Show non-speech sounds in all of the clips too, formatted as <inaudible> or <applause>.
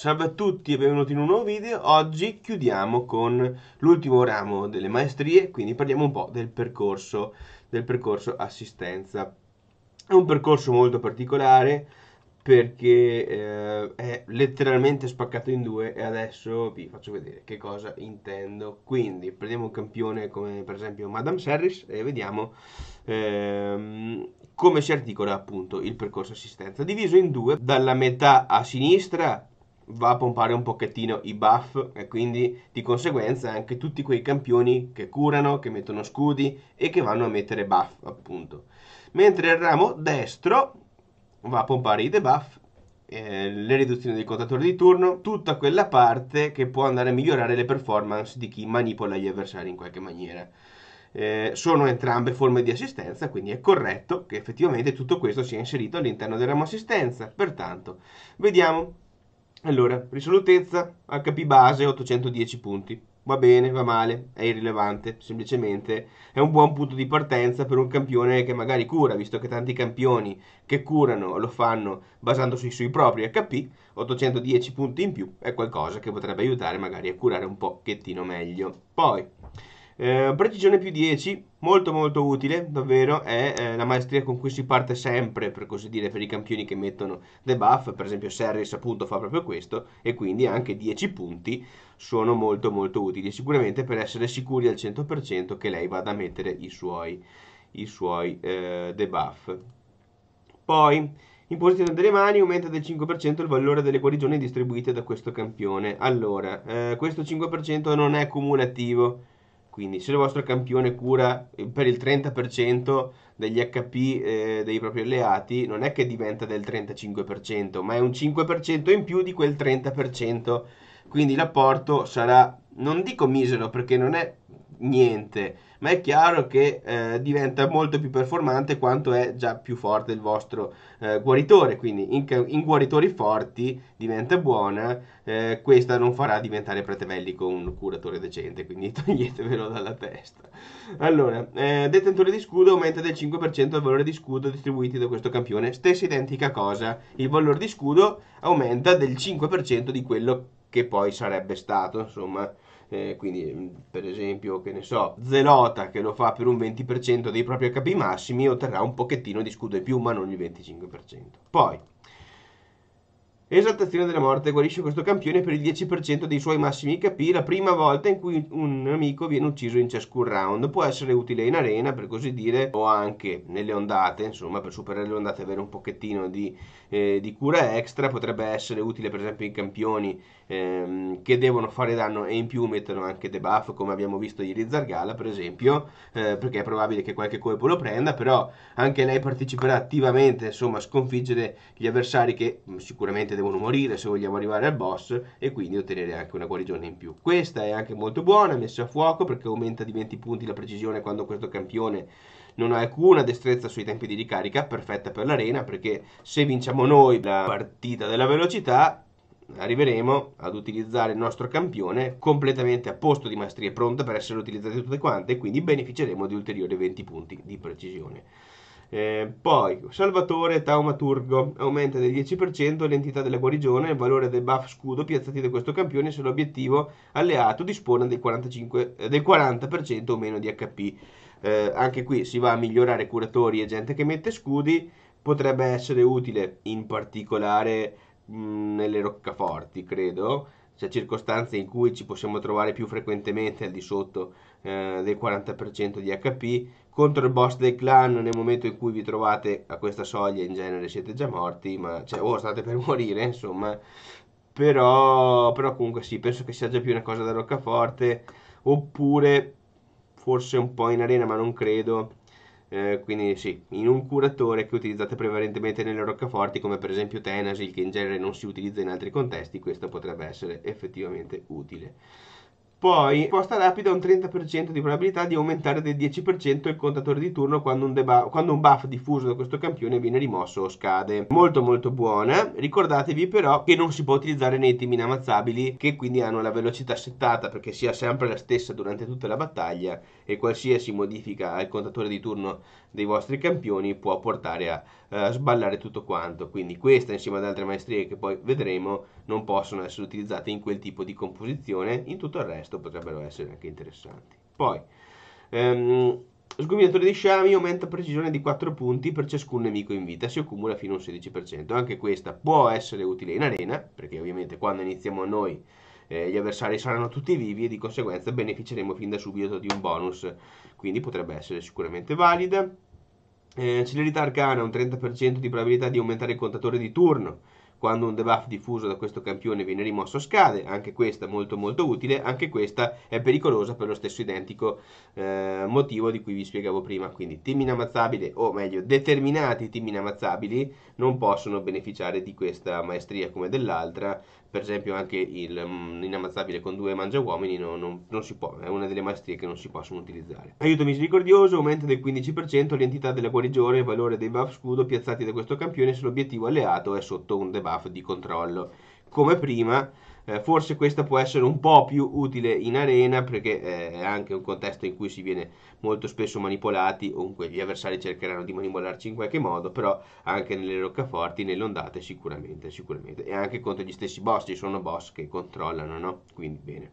Salve a tutti e benvenuti in un nuovo video. Oggi chiudiamo con l'ultimo ramo delle maestrie, quindi parliamo un po' del percorso, del percorso assistenza. È un percorso molto particolare perché eh, è letteralmente spaccato in due e adesso vi faccio vedere che cosa intendo. Quindi prendiamo un campione come per esempio Madame Serris e vediamo ehm, come si articola appunto il percorso assistenza, diviso in due dalla metà a sinistra va a pompare un pochettino i buff e quindi di conseguenza anche tutti quei campioni che curano, che mettono scudi e che vanno a mettere buff appunto. Mentre il ramo destro va a pompare i debuff, eh, le riduzioni del contatore di turno, tutta quella parte che può andare a migliorare le performance di chi manipola gli avversari in qualche maniera. Eh, sono entrambe forme di assistenza, quindi è corretto che effettivamente tutto questo sia inserito all'interno del ramo assistenza. Pertanto, vediamo allora, risolutezza, HP base 810 punti. Va bene, va male, è irrilevante, semplicemente è un buon punto di partenza per un campione che magari cura, visto che tanti campioni che curano lo fanno basandosi sui propri HP, 810 punti in più è qualcosa che potrebbe aiutare magari a curare un pochettino meglio. Poi, eh, precisione più 10, molto molto utile, davvero, è eh, la maestria con cui si parte sempre, per così dire, per i campioni che mettono debuff, per esempio Serris appunto fa proprio questo, e quindi anche 10 punti sono molto molto utili, sicuramente per essere sicuri al 100% che lei vada a mettere i suoi, i suoi eh, debuff. Poi, in posizione delle mani aumenta del 5% il valore delle guarigioni distribuite da questo campione. Allora, eh, questo 5% non è cumulativo, quindi se il vostro campione cura eh, per il 30% degli HP eh, dei propri alleati, non è che diventa del 35%, ma è un 5% in più di quel 30%. Quindi l'apporto sarà, non dico misero perché non è niente, ma è chiaro che eh, diventa molto più performante quanto è già più forte il vostro eh, guaritore, quindi in, in, guaritori forti diventa buona, eh, questa non farà diventare pretevellico un curatore decente, quindi <laughs> toglietevelo dalla testa. Allora, eh, detentore di scudo aumenta del 5% il valore di scudo distribuiti da questo campione, stessa identica cosa, il valore di scudo aumenta del 5% di quello che poi sarebbe stato, insomma eh, quindi mm, per esempio che ne so Zelota che lo fa per un 20% dei propri HP massimi otterrà un pochettino di scudo in più ma non il 25% poi Esaltazione della morte guarisce questo campione per il 10% dei suoi massimi HP la prima volta in cui un amico viene ucciso in ciascun round. Può essere utile in arena, per così dire, o anche nelle ondate, insomma, per superare le ondate e avere un pochettino di, eh, di cura extra. Potrebbe essere utile, per esempio, in campioni ehm, che devono fare danno e in più mettono anche debuff come abbiamo visto ieri Zargala per esempio eh, perché è probabile che qualche colpo lo prenda però anche lei parteciperà attivamente insomma a sconfiggere gli avversari che mh, mm, sicuramente devono morire se vogliamo arrivare al boss e quindi ottenere anche una guarigione in più questa è anche molto buona messa a fuoco perché aumenta di 20 punti la precisione quando questo campione non ha alcuna destrezza sui tempi di ricarica, perfetta per l'arena perché se vinciamo noi la partita della velocità arriveremo ad utilizzare il nostro campione completamente a posto di maestrie pronta per essere utilizzate tutte quante e quindi beneficeremo di ulteriori 20 punti di precisione. Eh, poi Salvatore Taumaturgo aumenta del 10% l'entità della guarigione e il valore del buff scudo piazzati da questo campione se l'obiettivo alleato dispone del, 45, eh, del 40% o meno di HP. Eh, anche qui si va a migliorare curatori e gente che mette scudi, potrebbe essere utile in particolare Mm, nelle roccaforti, credo, cioè circostanze in cui ci possiamo trovare più frequentemente al di sotto eh, del 40% di HP. Contro il boss del clan, nel momento in cui vi trovate a questa soglia, in genere siete già morti, ma cioè, o oh, state per <laughs> morire, insomma. Però, però comunque sì, penso che sia già più una cosa da roccaforte, oppure forse un po' in arena, ma non credo eh, quindi sì, in un curatore che utilizzate prevalentemente nelle roccaforti, come per esempio Tenasil, che in genere non si utilizza in altri contesti, questo potrebbe essere effettivamente utile. Poi, posta rapida ha un 30% di probabilità di aumentare del 10% il contatore di turno quando un, deba- quando un, buff diffuso da questo campione viene rimosso o scade. Molto molto buona. Ricordatevi però che non si può utilizzare nei team inammazzabili che quindi hanno la velocità settata perché sia sempre la stessa durante tutta la battaglia e qualsiasi modifica al contatore di turno dei vostri campioni può portare a eh, sballare tutto quanto. Quindi questa insieme ad altre maestrie che poi vedremo non possono essere utilizzate in quel tipo di composizione. In tutto il resto questo potrebbero essere anche interessanti. Poi, ehm, sgomiatore di sciami aumenta precisione di 4 punti per ciascun nemico in vita, si accumula fino a un 16%. Anche questa può essere utile in arena, perché ovviamente quando iniziamo noi eh, gli avversari saranno tutti vivi e di conseguenza beneficeremo fin da subito di un bonus, quindi potrebbe essere sicuramente valida. Eh, celerità arcana, un 30% di probabilità di aumentare il contatore di turno quando un debuff diffuso da questo campione viene rimosso scade, anche questa molto molto utile, anche questa è pericolosa per lo stesso identico eh, motivo di cui vi spiegavo prima, quindi team inammazzabile o meglio determinati team inammazzabili non possono beneficiare di questa maestria come dell'altra per esempio anche il, mm, l'inammazzabile con due mangiauomini non, non, non, si può, è una delle maestrie che non si possono utilizzare. Aiuto misericordioso aumento del 15% l'entità della guarigione e il valore dei buff scudo piazzati da questo campione se l'obiettivo alleato è sotto un debuff di controllo. Come prima eh, forse questa può essere un po' più utile in arena perché eh, è anche un contesto in cui si viene molto spesso manipolati, comunque gli avversari cercheranno di manipolarci in qualche modo, però anche nelle roccaforti, nelle ondate sicuramente, sicuramente. E anche contro gli stessi boss, ci sono boss che controllano, no? Quindi bene.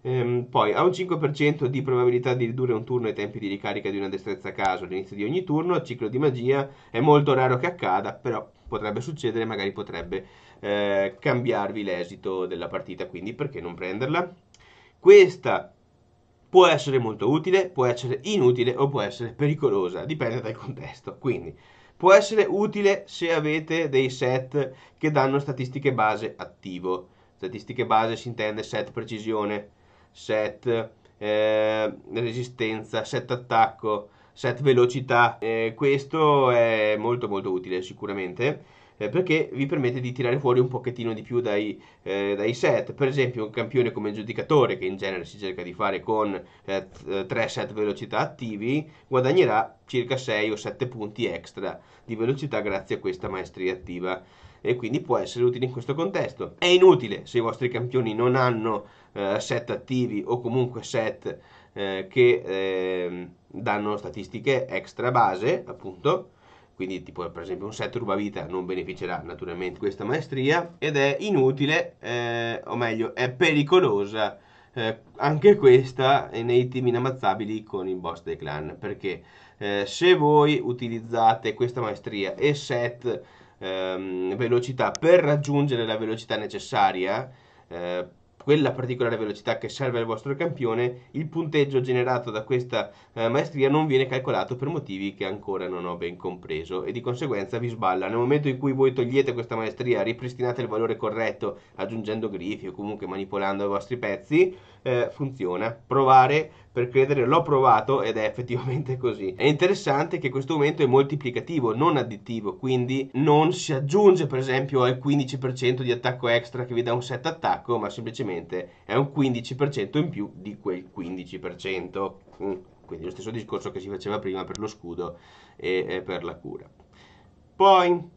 Ehm, poi ha un 5% di probabilità di ridurre un turno ai tempi di ricarica di una destrezza a caso all'inizio di ogni turno, ciclo di magia, è molto raro che accada, però potrebbe succedere, magari potrebbe eh, cambiarvi l'esito della partita, quindi perché non prenderla? Questa può essere molto utile, può essere inutile o può essere pericolosa, dipende dal contesto. Quindi può essere utile se avete dei set che danno statistiche base attivo. Statistiche base si intende set precisione, set eh, resistenza, set attacco, set velocità. Eh, questo è molto molto utile sicuramente eh, perché vi permette di tirare fuori un pochettino di più dai, eh, dai, set. Per esempio, un campione come il giudicatore, che in genere si cerca di fare con 3 eh, eh, set velocità attivi, guadagnerà circa 6 o 7 punti extra di velocità grazie a questa maestria attiva e quindi può essere utile in questo contesto. È inutile se i vostri campioni non hanno eh, set attivi o comunque set che ehm, danno statistiche extra base, appunto, quindi tipo per esempio un set rubavita non beneficerà naturalmente questa maestria ed è inutile, eh, o meglio è pericolosa eh, anche questa nei team inammazzabili con il boss dei clan perché eh, se voi utilizzate questa maestria e set ehm, velocità per raggiungere la velocità necessaria eh, quella particolare velocità che serve al vostro campione, il punteggio generato da questa eh, maestria non viene calcolato per motivi che ancora non ho ben compreso e di conseguenza vi sballa. Nel momento in cui voi togliete questa maestria, ripristinate il valore corretto aggiungendo grifi o comunque manipolando i vostri pezzi, eh, funziona. Provare per credere, l'ho provato ed è effettivamente così. È interessante che questo aumento è moltiplicativo, non additivo, quindi non si aggiunge per esempio al 15% di attacco extra che vi dà un set attacco, ma semplicemente è un 15% in più di quel 15%. Mm, quindi lo stesso discorso che si faceva prima per lo scudo e per la cura. Poi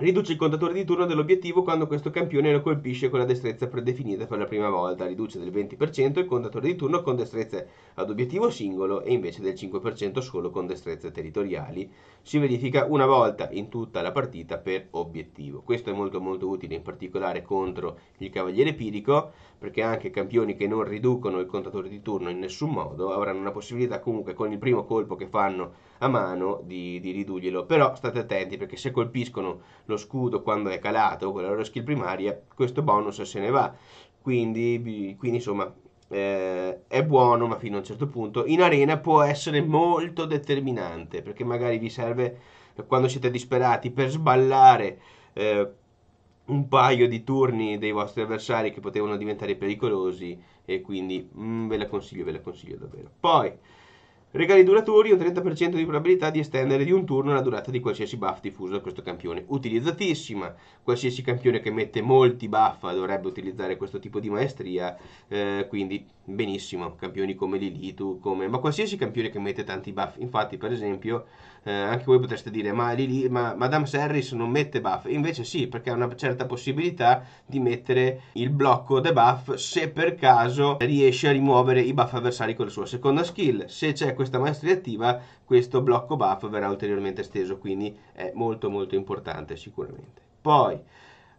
Riduce il contatore di turno dell'obiettivo quando questo campione lo colpisce con la destrezza predefinita per la prima volta. Riduce del 20% il contatore di turno con destrezze ad obiettivo singolo e invece del 5% solo con destrezze territoriali. Si verifica una volta in tutta la partita per obiettivo. Questo è molto molto utile in particolare contro il Cavaliere Pirico perché anche campioni che non riducono il contatore di turno in nessun modo avranno una possibilità comunque con il primo colpo che fanno a mano di, di riduglielo. Però state attenti perché se colpiscono lo scudo quando è calato con la loro skill primaria, questo bonus se ne va. Quindi, quindi insomma, eh, è buono ma fino a un certo punto. In arena può essere molto determinante perché magari vi serve quando siete disperati per sballare. Eh, un paio di turni dei vostri avversari che potevano diventare pericolosi e quindi mm, ve la consiglio, ve la consiglio davvero. Poi Regali duraturi, un 30% di probabilità di estendere di un turno la durata di qualsiasi buff diffuso da questo campione. Utilizzatissima, qualsiasi campione che mette molti buff dovrebbe utilizzare questo tipo di maestria, eh, quindi benissimo, campioni come Lilitu, come... ma qualsiasi campione che mette tanti buff. Infatti, per esempio, eh, anche voi potreste dire, ma, Lili... ma Madame Serris non mette buff, invece sì, perché ha una certa possibilità di mettere il blocco debuff se per caso riesce a rimuovere i buff avversari con la sua seconda skill. Se c'è questa maestria attiva questo blocco buff verrà ulteriormente esteso, quindi è molto molto importante sicuramente. Poi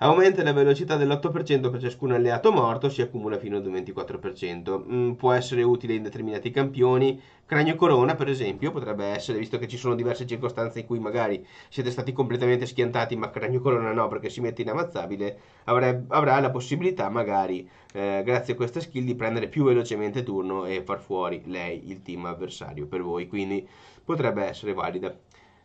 Aumenta la velocità dell'8% per ciascun alleato morto, si accumula fino al 24%. Mm, può essere utile in determinati campioni. Cranio Corona, per esempio, potrebbe essere, visto che ci sono diverse circostanze in cui magari siete stati completamente schiantati, ma Cranio Corona no, perché si mette inammazzabile, avrebbe, avrà la possibilità magari, eh, grazie a questa skill, di prendere più velocemente turno e far fuori lei il team avversario per voi. Quindi potrebbe essere valida.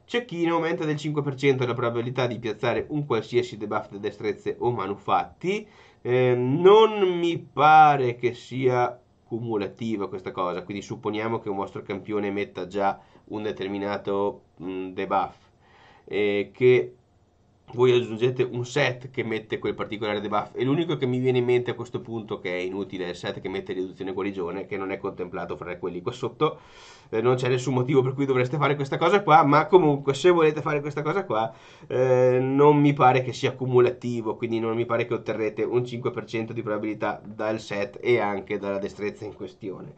Cecchino aumenta del 5% la probabilità di piazzare un qualsiasi debuff di destrezze o manufatti. Eh, non mi pare che sia cumulativa questa cosa, quindi supponiamo che un vostro campione metta già un determinato mh, debuff eh, che voi aggiungete un set che mette quel particolare debuff e l'unico che mi viene in mente a questo punto che è inutile è il set che mette riduzione guarigione che non è contemplato fra quelli qua sotto eh, non c'è nessun motivo per cui dovreste fare questa cosa qua ma comunque se volete fare questa cosa qua eh, non mi pare che sia cumulativo quindi non mi pare che otterrete un 5% di probabilità dal set e anche dalla destrezza in questione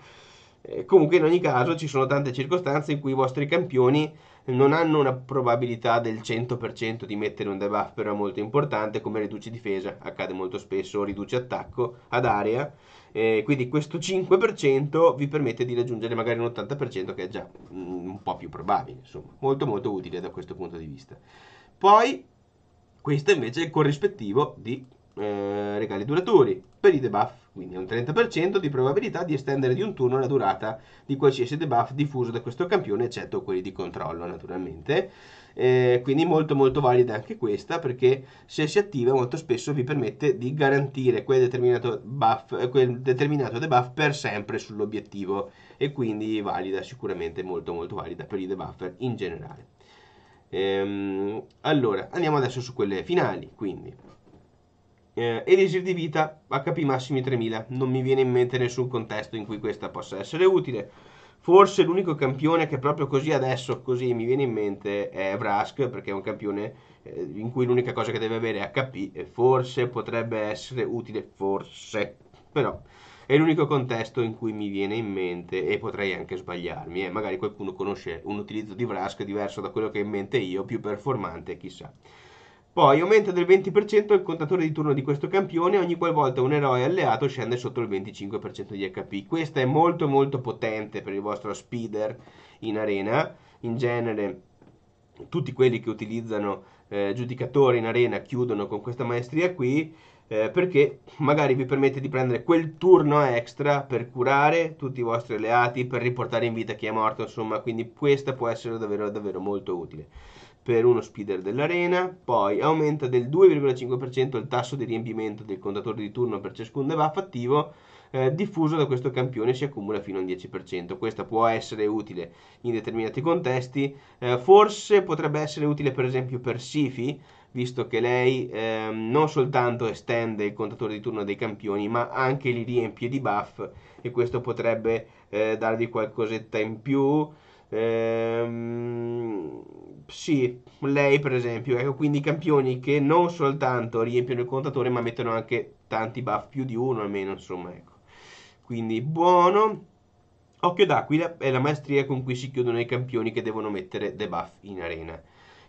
comunque in ogni caso ci sono tante circostanze in cui i vostri campioni non hanno una probabilità del 100% di mettere un debuff però molto importante come riduce difesa, accade molto spesso, riduce attacco ad area, eh, quindi questo 5% vi permette di raggiungere magari un 80% che è già mm, un po' più probabile, insomma, molto molto utile da questo punto di vista. Poi questo invece è il corrispettivo di eh, regali duraturi per i debuff quindi un 30% di probabilità di estendere di un turno la durata di qualsiasi debuff diffuso da questo campione, eccetto quelli di controllo naturalmente. Eh, quindi molto molto valida anche questa perché se si attiva molto spesso vi permette di garantire quel determinato, buff, eh, quel determinato debuff per sempre sull'obiettivo e quindi valida sicuramente molto molto valida per i debuffer in generale. Ehm, allora andiamo adesso su quelle finali quindi eh, elisir di vita HP massimi 3000 non mi viene in mente nessun contesto in cui questa possa essere utile forse l'unico campione che proprio così adesso così mi viene in mente è Vrask perché è un campione eh, in cui l'unica cosa che deve avere è HP e forse potrebbe essere utile forse però è l'unico contesto in cui mi viene in mente e potrei anche sbagliarmi eh, magari qualcuno conosce un utilizzo di Vrask diverso da quello che ho in mente io più performante chissà poi aumenta del 20% il contatore di turno di questo campione ogni qualvolta un eroe alleato scende sotto il 25% di HP. Questa è molto molto potente per il vostro speeder in arena. In genere tutti quelli che utilizzano eh, giudicatori in arena chiudono con questa maestria qui. Eh, perché magari vi permette di prendere quel turno extra per curare tutti i vostri alleati, per riportare in vita chi è morto, insomma, quindi questa può essere davvero davvero molto utile per uno speeder dell'arena, poi aumenta del 2,5% il tasso di riempimento del contatore di turno per ciascun debuff attivo eh, diffuso da questo campione si accumula fino al 10%. Questa può essere utile in determinati contesti, eh, forse potrebbe essere utile per esempio per Sifi, visto che lei eh, non soltanto estende il contatore di turno dei campioni, ma anche li riempie di buff e questo potrebbe eh, darvi qualcosetta in più Ehm, sì, lei per esempio, ecco quindi campioni che non soltanto riempiono il contatore ma mettono anche tanti buff, più di uno almeno insomma ecco. Quindi buono. Occhio d'aquila è la maestria con cui si chiudono i campioni che devono mettere debuff in arena.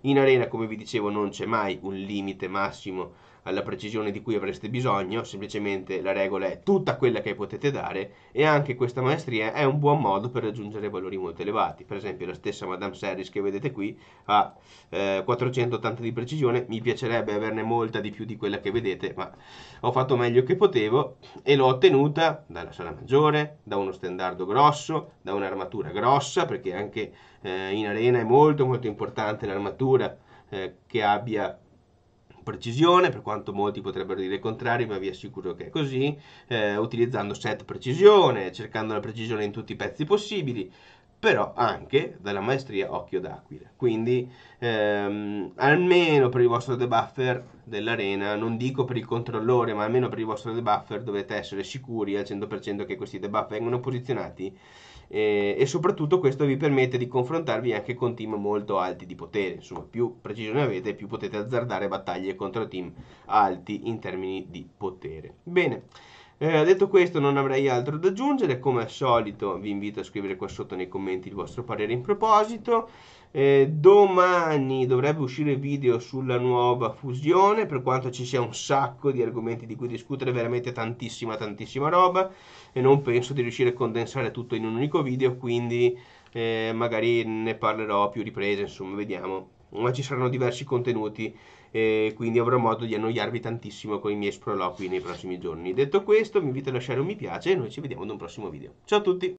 In arena, come vi dicevo, non c'è mai un limite massimo alla precisione di cui avreste bisogno, semplicemente la regola è tutta quella che potete dare e anche questa maestria è un buon modo per raggiungere valori molto elevati. Per esempio la stessa Madame Seris che vedete qui ha eh, 480 di precisione, mi piacerebbe averne molta di più di quella che vedete, ma ho fatto meglio che potevo e l'ho ottenuta dalla sala maggiore, da uno stendardo grosso, da un'armatura grossa, perché anche eh, in arena è molto molto importante l'armatura eh, che abbia precisione, per quanto molti potrebbero dire il contrario, ma vi assicuro che è così, eh, utilizzando set precisione, cercando la precisione in tutti i pezzi possibili, però anche dalla maestria occhio d'aquila. Quindi ehm, almeno per il vostro debuffer dell'arena, non dico per il controllore, ma almeno per il vostro debuffer dovete essere sicuri al 100% che questi debuff vengano posizionati eh, e soprattutto questo vi permette di confrontarvi anche con team molto alti di potere, insomma più precisione avete più potete azzardare battaglie contro team alti in termini di potere. Bene. Eh, detto questo non avrei altro da aggiungere, come al solito vi invito a scrivere qua sotto nei commenti il vostro parere in proposito. Eh, domani dovrebbe uscire il video sulla nuova fusione, per quanto ci sia un sacco di argomenti di cui discutere, veramente tantissima tantissima roba e non penso di riuscire a condensare tutto in un unico video, quindi eh, magari ne parlerò più riprese, insomma, vediamo. Ma ci saranno diversi contenuti e quindi avrò modo di annoiarvi tantissimo con i miei sproloqui nei prossimi giorni. Detto questo, vi invito a lasciare un mi piace e noi ci vediamo ad un prossimo video. Ciao a tutti!